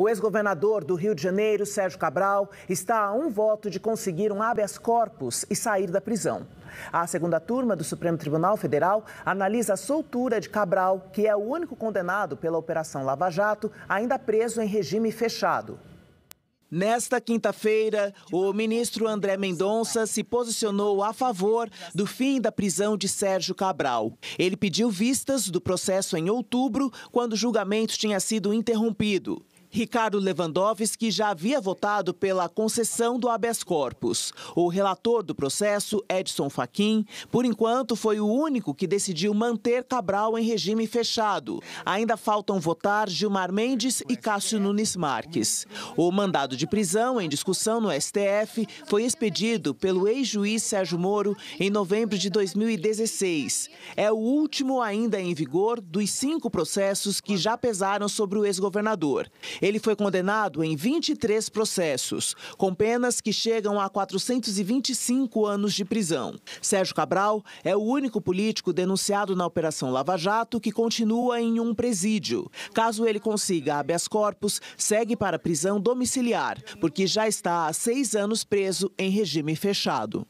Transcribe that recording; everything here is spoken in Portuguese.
O ex-governador do Rio de Janeiro, Sérgio Cabral, está a um voto de conseguir um habeas corpus e sair da prisão. A segunda turma do Supremo Tribunal Federal analisa a soltura de Cabral, que é o único condenado pela Operação Lava Jato, ainda preso em regime fechado. Nesta quinta-feira, o ministro André Mendonça se posicionou a favor do fim da prisão de Sérgio Cabral. Ele pediu vistas do processo em outubro, quando o julgamento tinha sido interrompido. Ricardo Lewandowski já havia votado pela concessão do habeas corpus. O relator do processo, Edson Fachin, por enquanto foi o único que decidiu manter Cabral em regime fechado. Ainda faltam votar Gilmar Mendes e Cássio Nunes Marques. O mandado de prisão em discussão no STF foi expedido pelo ex-juiz Sérgio Moro em novembro de 2016. É o último ainda em vigor dos cinco processos que já pesaram sobre o ex-governador. Ele foi condenado em 23 processos, com penas que chegam a 425 anos de prisão. Sérgio Cabral é o único político denunciado na Operação Lava Jato que continua em um presídio. Caso ele consiga habeas corpus, segue para prisão domiciliar, porque já está há seis anos preso em regime fechado.